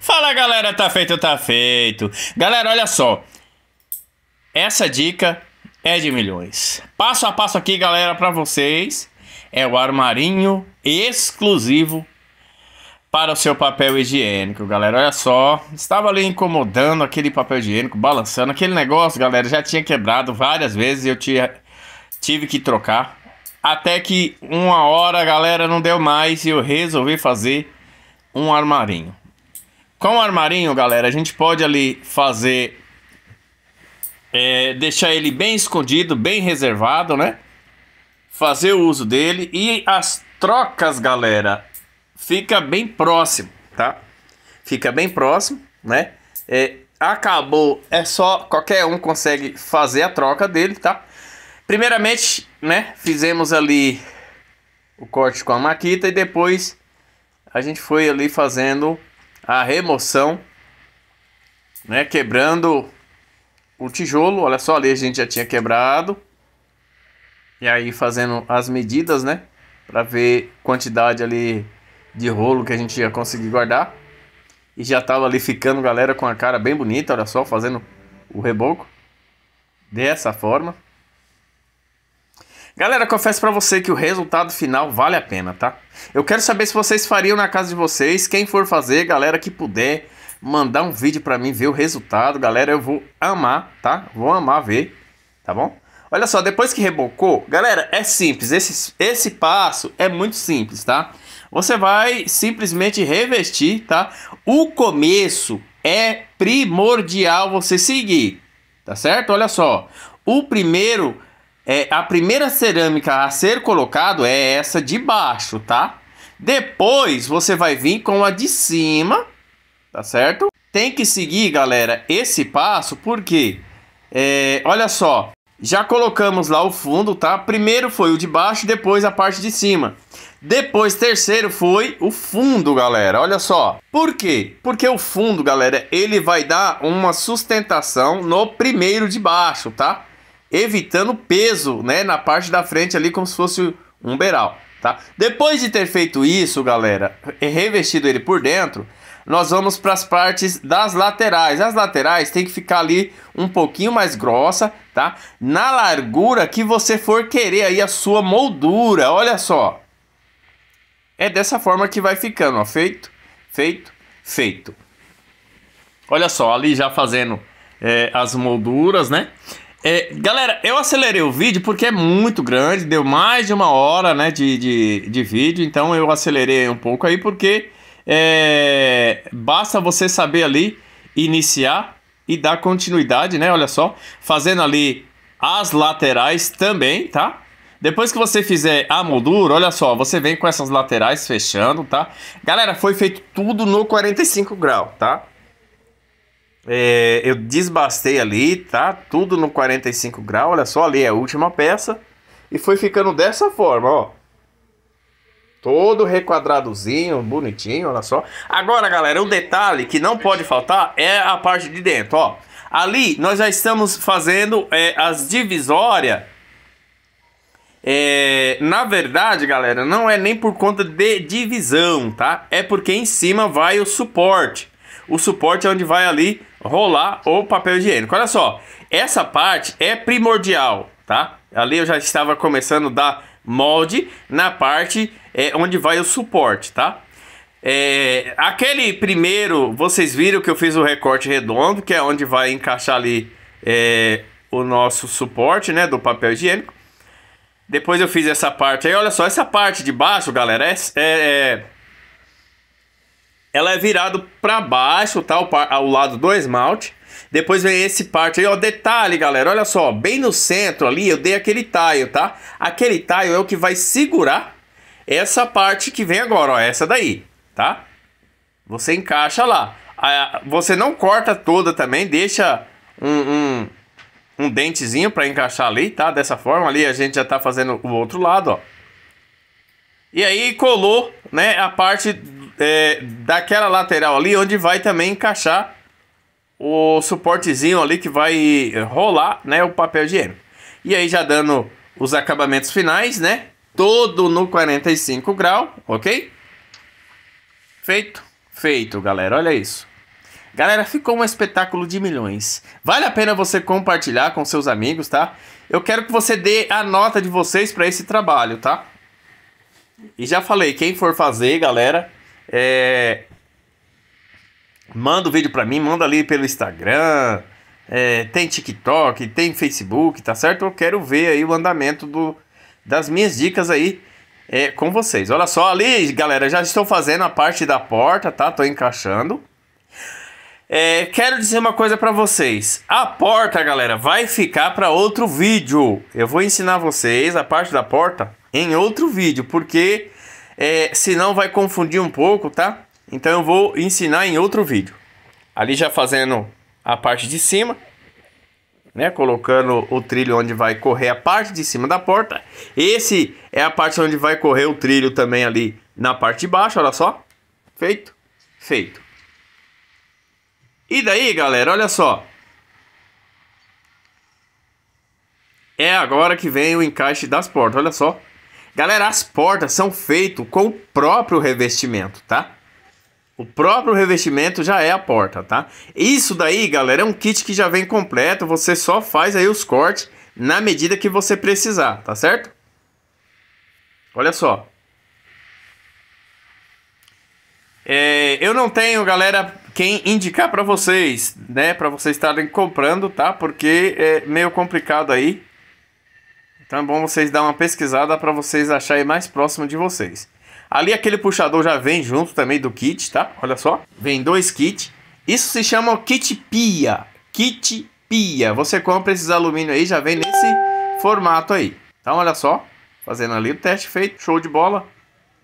Fala galera, tá feito, tá feito. Galera, olha só. Essa dica é de milhões. Passo a passo aqui, galera, para vocês. É o armarinho exclusivo para o seu papel higiênico, galera. Olha só, estava ali incomodando aquele papel higiênico, balançando aquele negócio, galera. Já tinha quebrado várias vezes, eu tinha, tive que trocar. Até que uma hora, galera, não deu mais e eu resolvi fazer um armarinho. Com o armarinho, galera, a gente pode ali fazer... É, deixar ele bem escondido, bem reservado, né? Fazer o uso dele. E as trocas, galera, fica bem próximo, tá? Fica bem próximo, né? É, acabou, é só qualquer um consegue fazer a troca dele, tá? Primeiramente, né, fizemos ali o corte com a maquita e depois a gente foi ali fazendo a remoção, né? Quebrando o tijolo. Olha só, ali a gente já tinha quebrado. E aí fazendo as medidas, né? Para ver quantidade ali de rolo que a gente ia conseguir guardar. E já tava ali ficando, galera, com a cara bem bonita, olha só, fazendo o reboco. Dessa forma. Galera, confesso para você que o resultado final vale a pena, tá? Eu quero saber se vocês fariam na casa de vocês, quem for fazer, galera que puder mandar um vídeo para mim ver o resultado, galera, eu vou amar, tá? Vou amar ver, tá bom? Olha só, depois que rebocou, galera, é simples, esse, esse passo é muito simples, tá? Você vai simplesmente revestir, tá? O começo é primordial você seguir, tá certo? Olha só, o primeiro é, a primeira cerâmica a ser colocado é essa de baixo, tá? Depois você vai vir com a de cima, tá certo? Tem que seguir, galera, esse passo, porque, é, olha só, já colocamos lá o fundo, tá? Primeiro foi o de baixo, depois a parte de cima. Depois, terceiro foi o fundo, galera. Olha só. Por quê? Porque o fundo, galera, ele vai dar uma sustentação no primeiro de baixo, tá? evitando peso, né, na parte da frente ali como se fosse um beral, tá? Depois de ter feito isso, galera, e revestido ele por dentro, nós vamos para as partes das laterais. As laterais tem que ficar ali um pouquinho mais grossa, tá? Na largura que você for querer aí a sua moldura, olha só. É dessa forma que vai ficando, ó, feito, feito, feito. Olha só, ali já fazendo é, as molduras, né? É, galera, eu acelerei o vídeo porque é muito grande, deu mais de uma hora né, de, de, de vídeo, então eu acelerei um pouco aí porque é, basta você saber ali iniciar e dar continuidade, né? Olha só, fazendo ali as laterais também, tá? Depois que você fizer a moldura, olha só, você vem com essas laterais fechando, tá? Galera, foi feito tudo no 45 graus, tá? É, eu desbastei ali, tá? Tudo no 45 graus, olha só, ali é a última peça. E foi ficando dessa forma, ó. Todo requadradozinho, bonitinho, olha só. Agora, galera, um detalhe que não pode faltar é a parte de dentro, ó. Ali nós já estamos fazendo é, as divisórias. É, na verdade, galera, não é nem por conta de divisão, tá? É porque em cima vai o suporte. O suporte é onde vai ali rolar o papel higiênico. Olha só, essa parte é primordial, tá? Ali eu já estava começando a dar molde na parte é, onde vai o suporte, tá? É, aquele primeiro, vocês viram que eu fiz o recorte redondo, que é onde vai encaixar ali é, o nosso suporte, né, do papel higiênico. Depois eu fiz essa parte aí, olha só, essa parte de baixo, galera, é, é ela é virado para baixo, tá? Ao lado do esmalte. Depois vem esse parte aí, ó, detalhe, galera, olha só, bem no centro ali eu dei aquele taio, tá? Aquele taio é o que vai segurar essa parte que vem agora, ó, essa daí, tá? Você encaixa lá. Você não corta toda também, deixa um, um, um dentezinho para encaixar ali, tá? Dessa forma ali a gente já tá fazendo o outro lado, ó. E aí colou, né, a parte é, daquela lateral ali, onde vai também encaixar o suportezinho ali que vai rolar, né, o papel higiênico. E aí já dando os acabamentos finais, né, todo no 45 grau, ok? Feito, feito, galera, olha isso. Galera, ficou um espetáculo de milhões. Vale a pena você compartilhar com seus amigos, tá? Eu quero que você dê a nota de vocês para esse trabalho, tá? E já falei, quem for fazer, galera, é, manda o vídeo para mim, manda ali pelo Instagram. É, tem TikTok, tem Facebook, tá certo? Eu quero ver aí o andamento do, das minhas dicas aí é, com vocês. Olha só, ali, galera, já estou fazendo a parte da porta, tá? Tô encaixando. É, quero dizer uma coisa para vocês. A porta, galera, vai ficar para outro vídeo. Eu vou ensinar vocês a parte da porta em outro vídeo, porque é, senão vai confundir um pouco, tá? Então eu vou ensinar em outro vídeo. Ali já fazendo a parte de cima, né? Colocando o trilho onde vai correr a parte de cima da porta. Esse é a parte onde vai correr o trilho também ali na parte de baixo, olha só. Feito? Feito. E daí, galera, olha só. É agora que vem o encaixe das portas, olha só. Galera, as portas são feitas com o próprio revestimento, tá? O próprio revestimento já é a porta, tá? Isso daí, galera, é um kit que já vem completo. Você só faz aí os cortes na medida que você precisar, tá certo? Olha só. É, eu não tenho, galera, quem indicar para vocês, né? Para vocês estarem comprando, tá? Porque é meio complicado aí então é bom vocês dar uma pesquisada para vocês acharem mais próximo de vocês. Ali aquele puxador já vem junto também do kit, tá? Olha só, vem dois kits. Isso se chama kit pia, kit pia. Você compra esses alumínio aí, já vem nesse formato aí. Então olha só, fazendo ali o teste feito, show de bola.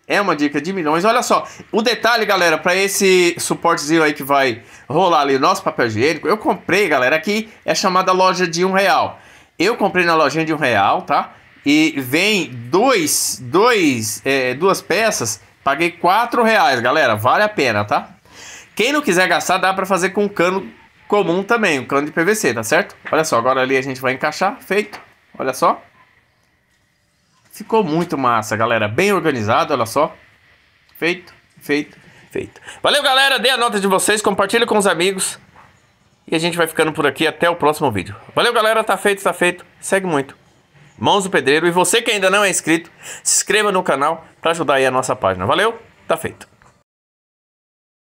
É uma dica de milhões. Olha só, o detalhe, galera, para esse suportezinho aí que vai rolar ali o nosso papel higiênico, eu comprei, galera, aqui é chamada loja de um real. Eu comprei na lojinha de um real, tá? E vem dois, dois, é, duas peças. Paguei quatro reais, galera. Vale a pena, tá? Quem não quiser gastar, dá para fazer com cano comum também, um cano de PVC, tá certo? Olha só, agora ali a gente vai encaixar, feito. Olha só. Ficou muito massa, galera. Bem organizado, olha só. Feito, feito, feito. Valeu, galera. Dê a nota de vocês, compartilhe com os amigos. E a gente vai ficando por aqui até o próximo vídeo. Valeu, galera. Tá feito, tá feito. Segue muito. Mãos do Pedreiro. E você que ainda não é inscrito, se inscreva no canal para ajudar aí a nossa página. Valeu, tá feito.